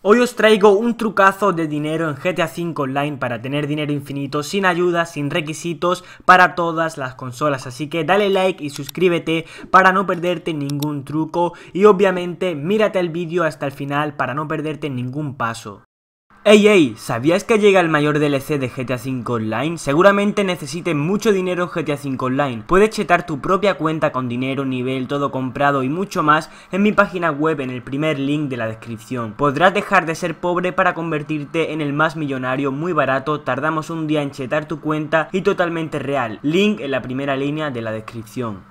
Hoy os traigo un trucazo de dinero en GTA V Online para tener dinero infinito sin ayuda, sin requisitos para todas las consolas, así que dale like y suscríbete para no perderte ningún truco y obviamente mírate el vídeo hasta el final para no perderte ningún paso. Ey, ey, ¿sabías que llega el mayor DLC de GTA V Online? Seguramente necesites mucho dinero en GTA V Online. Puedes chetar tu propia cuenta con dinero, nivel, todo comprado y mucho más en mi página web en el primer link de la descripción. Podrás dejar de ser pobre para convertirte en el más millonario muy barato, tardamos un día en chetar tu cuenta y totalmente real. Link en la primera línea de la descripción.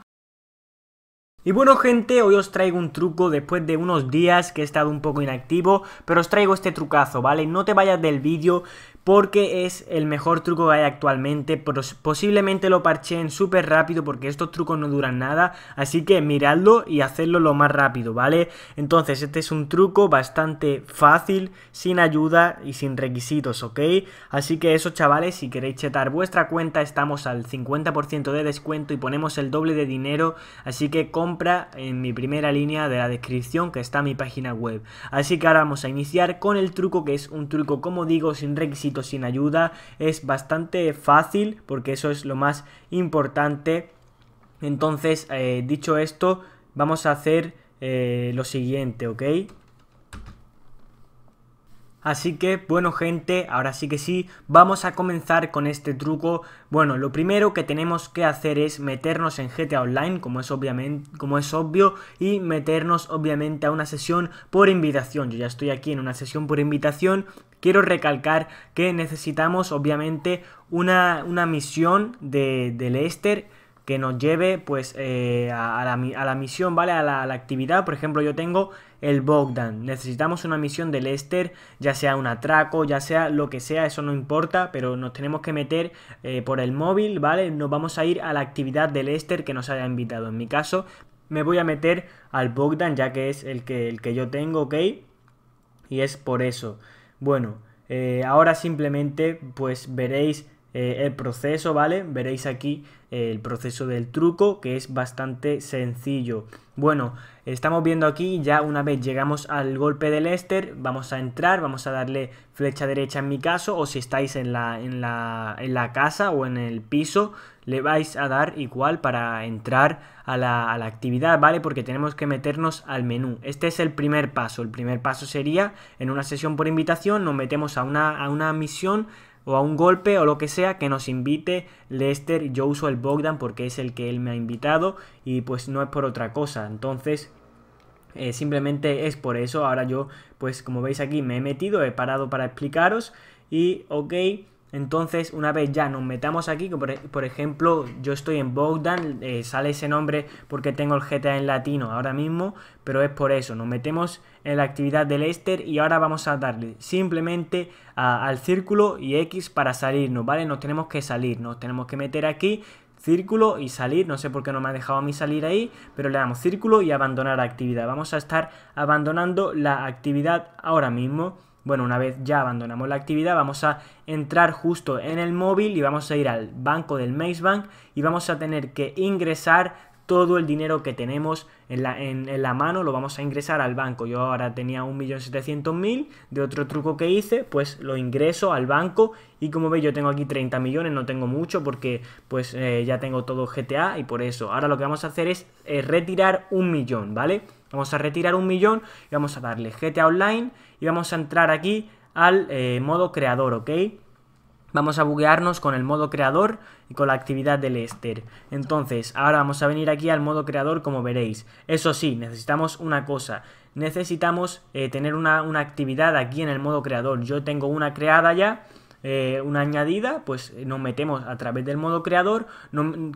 Y bueno gente, hoy os traigo un truco después de unos días que he estado un poco inactivo, pero os traigo este trucazo, ¿vale? No te vayas del vídeo, porque es el mejor truco que hay actualmente. Posiblemente lo parcheen súper rápido porque estos trucos no duran nada. Así que miradlo y hacedlo lo más rápido, ¿vale? Entonces este es un truco bastante fácil, sin ayuda y sin requisitos, ¿ok? Así que eso chavales, si queréis chetar vuestra cuenta estamos al 50% de descuento y ponemos el doble de dinero. Así que compra en mi primera línea de la descripción que está mi página web. Así que ahora vamos a iniciar con el truco que es un truco como digo sin requisitos sin ayuda. Es bastante fácil porque eso es lo más importante. Entonces, eh, dicho esto, vamos a hacer eh, lo siguiente, ¿ok? Así que bueno gente, ahora sí que sí, vamos a comenzar con este truco. Bueno, lo primero que tenemos que hacer es meternos en GTA Online, como es, obviamente, como es obvio, y meternos obviamente a una sesión por invitación. Yo ya estoy aquí en una sesión por invitación, Quiero recalcar que necesitamos obviamente una, una misión de, de, que nos lleve pues eh, a, la, a, la, misión, ¿vale? A la, a la, actividad, por ejemplo yo tengo el Bogdan. Necesitamos una misión del Esther, ya sea un atraco, ya sea lo que sea, eso no importa, pero nos tenemos que meter eh, por el móvil, ¿vale? Nos vamos a ir a la actividad del Lester que nos haya invitado. En mi caso, me voy a meter al Bogdan, ya que es el que, el que yo tengo, ¿ok? Y es por eso. Bueno, eh, ahora simplemente pues veréis eh, el proceso, ¿vale? Veréis aquí eh, el proceso del truco que es bastante sencillo. Bueno, estamos viendo aquí ya una vez llegamos al golpe del Lester, vamos a entrar, vamos a darle flecha derecha en mi caso, o si estáis en la, en la, casa o en el piso, le vais a dar igual para entrar a la, a la actividad, ¿vale? Porque tenemos que meternos al menú. Este es el primer paso, el primer paso sería en una sesión por invitación nos metemos a una, a una misión o a un golpe o lo que sea que nos invite Lester. Yo uso el Bogdan porque es el que él me ha invitado y pues no es por otra cosa. Entonces, eh, simplemente es por eso. Ahora yo, pues como veis aquí, me he metido, he parado para explicaros y ok. Entonces, una vez ya nos metamos aquí, e, por, ejemplo, yo estoy en Bogdan, eh, sale ese nombre porque tengo el GTA en latino ahora mismo, pero es por eso, nos metemos en la actividad del Ester y ahora vamos a darle simplemente al círculo y X para salirnos, ¿vale? Nos tenemos que salir, nos tenemos que meter aquí, círculo y salir, no sé por qué no me ha dejado a mí salir ahí, pero le damos círculo y abandonar actividad, vamos a estar abandonando la actividad ahora mismo. Bueno, una vez ya abandonamos la actividad, vamos a entrar justo en el móvil y vamos a ir al banco del Maze Bank y vamos a tener que ingresar todo el dinero que tenemos en la, mano lo vamos a ingresar al banco. Yo ahora tenía 1.700.000 de otro truco que hice, pues lo ingreso al banco y como veis yo tengo aquí 30 millones, no tengo mucho porque pues eh, ya tengo todo GTA y por eso. Ahora lo que vamos a hacer es eh, retirar un millón, ¿vale? Vamos a retirar un millón y vamos a darle GTA Online y vamos a entrar aquí al eh, modo creador, ¿ok? Vamos a buguearnos con el modo creador y con la actividad del Esther. Entonces, ahora vamos a venir aquí al modo creador como veréis. Eso sí, necesitamos una cosa. Necesitamos eh, tener una, una actividad aquí en el modo creador. Yo tengo una creada ya eh, una añadida, pues eh, nos metemos a través del modo creador,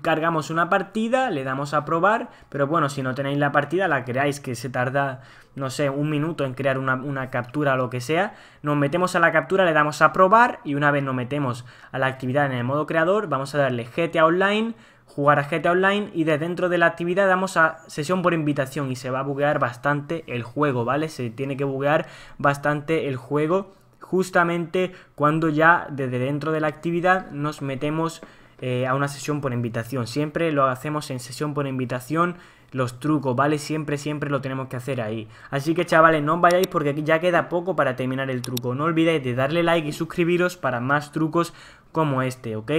cargamos una partida, le damos a probar, pero bueno, si no tenéis la partida, la creáis que se tarda, no sé, un minuto en crear una, captura o lo que sea, nos metemos a la captura, le damos a probar y una vez nos metemos a la actividad en el modo creador, vamos a darle GTA Online, jugar a GTA Online y de dentro de la actividad damos a sesión por invitación y se va a buguear bastante el juego, ¿vale? Se tiene que buguear bastante el juego justamente cuando ya desde dentro de la actividad nos metemos eh, a una sesión por invitación. Siempre lo hacemos en sesión por invitación los trucos, ¿vale? Siempre, siempre lo tenemos que hacer ahí. Así que chavales, no os vayáis porque aquí ya queda poco para terminar el truco. No olvidéis de darle like y suscribiros para más trucos como este, ¿ok?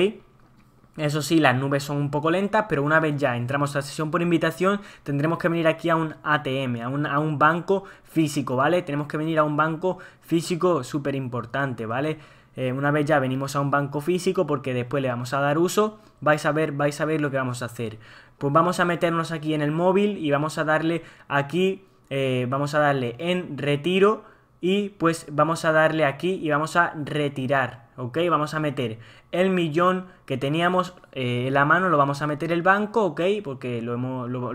Eso sí, las nubes son un poco lentas, pero una vez ya entramos a la sesión por invitación, tendremos que venir aquí a un ATM, a un, banco físico, ¿vale? Tenemos que venir a un banco físico súper importante, ¿vale? Eh, una vez ya venimos a un banco físico, porque después le vamos a dar uso, vais a ver, vais a ver lo que vamos a hacer. Pues vamos a meternos aquí en el móvil y vamos a darle aquí, eh, vamos a darle en retiro y pues vamos a darle aquí y vamos a retirar. ¿ok? Vamos a meter el millón que teníamos eh, en la mano, lo vamos a meter el banco, ¿ok? Porque lo,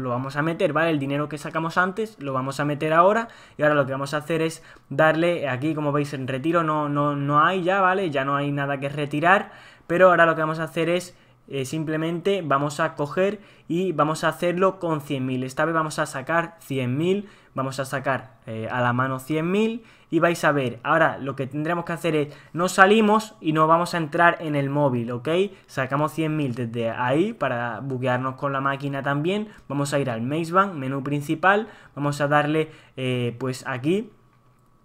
vamos a meter, ¿vale? El dinero que sacamos antes lo vamos a meter ahora y ahora lo que vamos a hacer es darle, aquí como veis en retiro no, hay ya, ¿vale? Ya no hay nada que retirar, pero ahora lo que vamos a hacer es... Eh, simplemente vamos a coger y vamos a hacerlo con 100.000. Esta vez vamos a sacar 100.000, vamos a sacar eh, a la mano 100.000 y vais a ver. Ahora lo que tendremos que hacer es, no salimos y no vamos a entrar en el móvil, ¿ok? Sacamos 100.000 desde ahí para buquearnos con la máquina también. Vamos a ir al Bank, menú principal, vamos a darle eh, pues aquí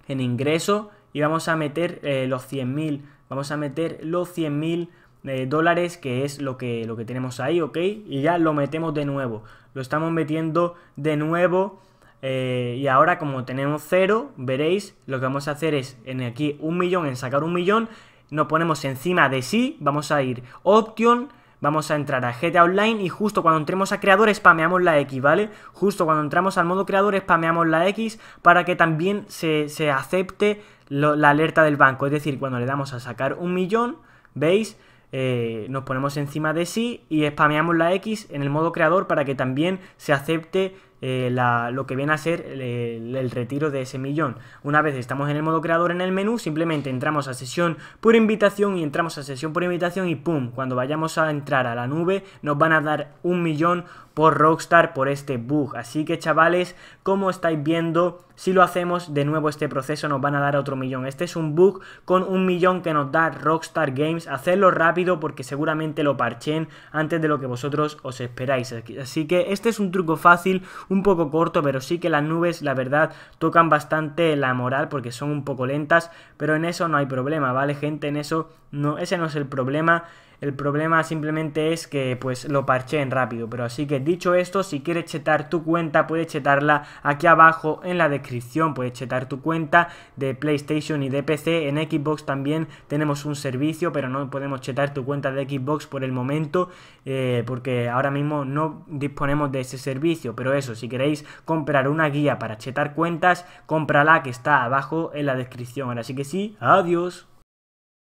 en ingreso y vamos a meter eh, los 100.000, vamos a meter los 100.000 mil eh, dólares que es lo que, lo que tenemos ahí, ¿ok? Y ya lo metemos de nuevo, lo estamos metiendo de nuevo eh, y ahora como tenemos 0, veréis, lo que vamos a hacer es en aquí un millón, en sacar un millón, nos ponemos encima de sí, vamos a ir option, vamos a entrar a GTA Online y justo cuando entremos a creador spameamos la X, ¿vale? Justo cuando entramos al modo creador spameamos la X para que también se, acepte la alerta del banco. Es decir, cuando le damos a sacar un millón, ¿veis? Eh, nos ponemos encima de sí y spameamos la X en el modo creador para que también se acepte eh, lo que viene a ser el, el, retiro de ese millón. Una vez estamos en el modo creador en el menú, simplemente entramos a sesión por invitación y entramos a sesión por invitación y ¡pum! Cuando vayamos a entrar a la nube nos van a dar un millón por Rockstar por este bug. Así que chavales, como estáis viendo, si lo hacemos de nuevo este proceso nos van a dar otro millón. Este es un bug con un millón que nos da Rockstar Games. Hacedlo rápido porque seguramente lo parchen antes de lo que vosotros os esperáis. Así que este es un truco fácil, un poco corto, pero sí que las nubes la verdad tocan bastante la moral porque son un poco lentas. Pero en eso no hay problema, ¿vale gente? En eso no, ese no es el problema. El problema simplemente es que pues lo parcheen rápido, pero así que dicho esto, si quieres chetar tu cuenta, puedes chetarla aquí abajo en la descripción. Puedes chetar tu cuenta de PlayStation y de PC. En Xbox también tenemos un servicio, pero no podemos chetar tu cuenta de Xbox por el momento, eh, porque ahora mismo no disponemos de ese servicio. Pero eso, si queréis comprar una guía para chetar cuentas, cómprala que está abajo en la descripción. Ahora sí que sí, adiós.